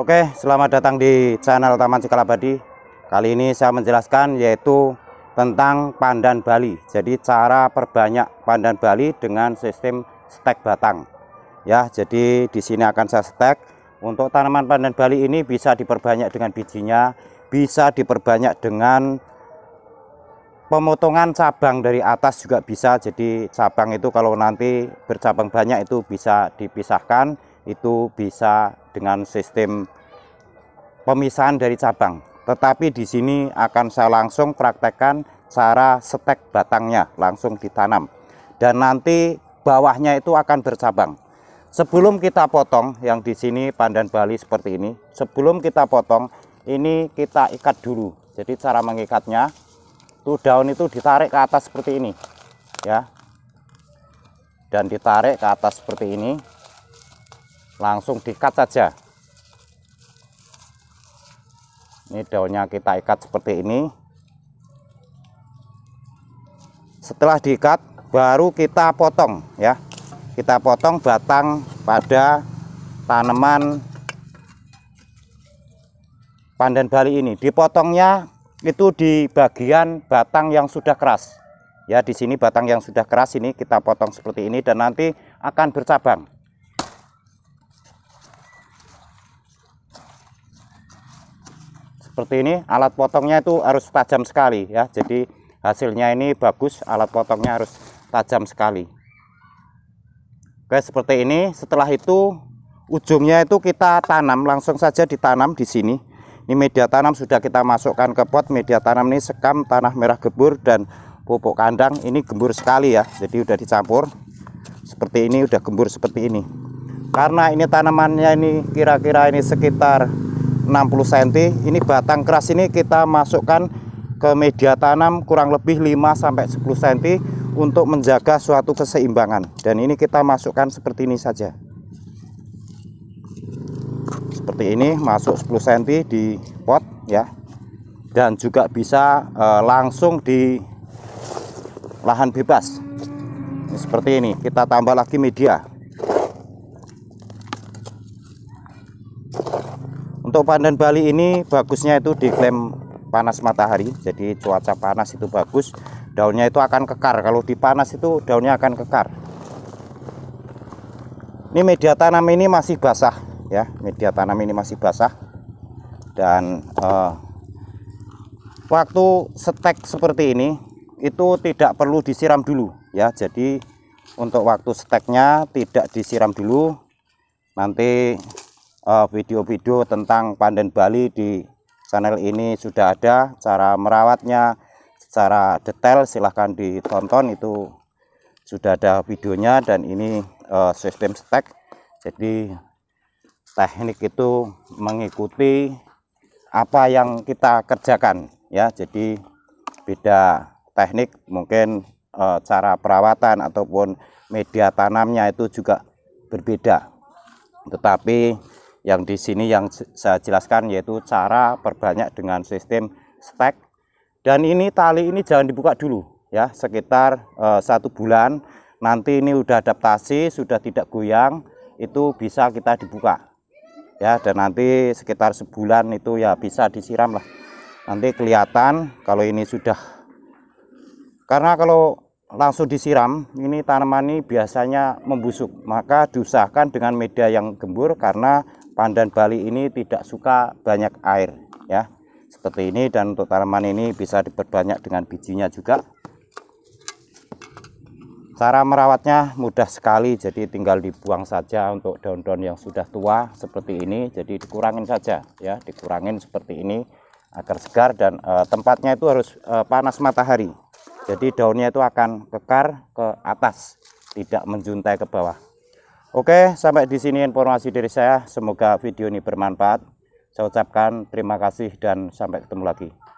Oke, selamat datang di channel Taman Cikalabadi. Kali ini saya menjelaskan yaitu tentang pandan Bali. Jadi cara perbanyak pandan Bali dengan sistem stek batang. Ya, jadi di sini akan saya stek. Untuk tanaman pandan Bali ini bisa diperbanyak dengan bijinya, bisa diperbanyak dengan pemotongan cabang dari atas juga bisa. Jadi cabang itu kalau nanti bercabang banyak itu bisa dipisahkan itu bisa dengan sistem pemisahan dari cabang. Tetapi di sini akan saya langsung praktekkan cara stek batangnya langsung ditanam. Dan nanti bawahnya itu akan bercabang. Sebelum kita potong yang di sini pandan Bali seperti ini, sebelum kita potong ini kita ikat dulu. Jadi cara mengikatnya tuh daun itu ditarik ke atas seperti ini. Ya. Dan ditarik ke atas seperti ini langsung diikat saja ini daunnya kita ikat seperti ini setelah diikat baru kita potong ya kita potong batang pada tanaman pandan Bali ini dipotongnya itu di bagian batang yang sudah keras ya di sini batang yang sudah keras ini kita potong seperti ini dan nanti akan bercabang seperti ini alat potongnya itu harus tajam sekali ya jadi hasilnya ini bagus alat potongnya harus tajam sekali oke seperti ini setelah itu ujungnya itu kita tanam langsung saja ditanam di sini ini media tanam sudah kita masukkan ke pot media tanam ini sekam tanah merah gebur dan pupuk kandang ini gembur sekali ya jadi udah dicampur seperti ini udah gembur seperti ini karena ini tanamannya ini kira-kira ini sekitar 60 cm ini batang keras ini kita masukkan ke media tanam kurang lebih 5 sampai 10 cm untuk menjaga suatu keseimbangan dan ini kita masukkan seperti ini saja seperti ini masuk 10 cm di pot ya dan juga bisa e, langsung di lahan bebas ini seperti ini kita tambah lagi media Untuk pandan Bali ini bagusnya itu diklaim panas matahari. Jadi cuaca panas itu bagus. Daunnya itu akan kekar. Kalau dipanas itu daunnya akan kekar. Ini media tanam ini masih basah ya. Media tanam ini masih basah. Dan eh, waktu stek seperti ini itu tidak perlu disiram dulu ya. Jadi untuk waktu steknya tidak disiram dulu. Nanti Eh, video-video uh, tentang pandan Bali di channel ini sudah ada cara merawatnya secara detail silahkan ditonton itu sudah ada videonya dan ini uh, sistem stek jadi teknik itu mengikuti apa yang kita kerjakan ya jadi beda teknik mungkin e, cara perawatan ataupun media tanamnya itu juga berbeda tetapi yang di sini yang saya jelaskan yaitu cara perbanyak dengan sistem stek dan ini tali ini jangan dibuka dulu ya sekitar uh, satu bulan nanti ini udah adaptasi sudah tidak goyang itu bisa kita dibuka ya dan nanti sekitar sebulan itu ya bisa disiram lah nanti kelihatan kalau ini sudah karena kalau langsung disiram ini tanaman ini biasanya membusuk maka diusahakan dengan media yang gembur karena pandan Bali ini tidak suka banyak air ya seperti ini dan untuk tanaman ini bisa diperbanyak dengan bijinya juga cara merawatnya mudah sekali jadi tinggal dibuang saja untuk daun-daun yang sudah tua seperti ini jadi dikurangin saja ya dikurangin seperti ini agar segar dan e, tempatnya itu harus e, panas matahari jadi daunnya itu akan kekar ke atas tidak menjuntai ke bawah Oke, sampai di sini informasi dari saya. Semoga video ini bermanfaat. Saya ucapkan terima kasih dan sampai ketemu lagi.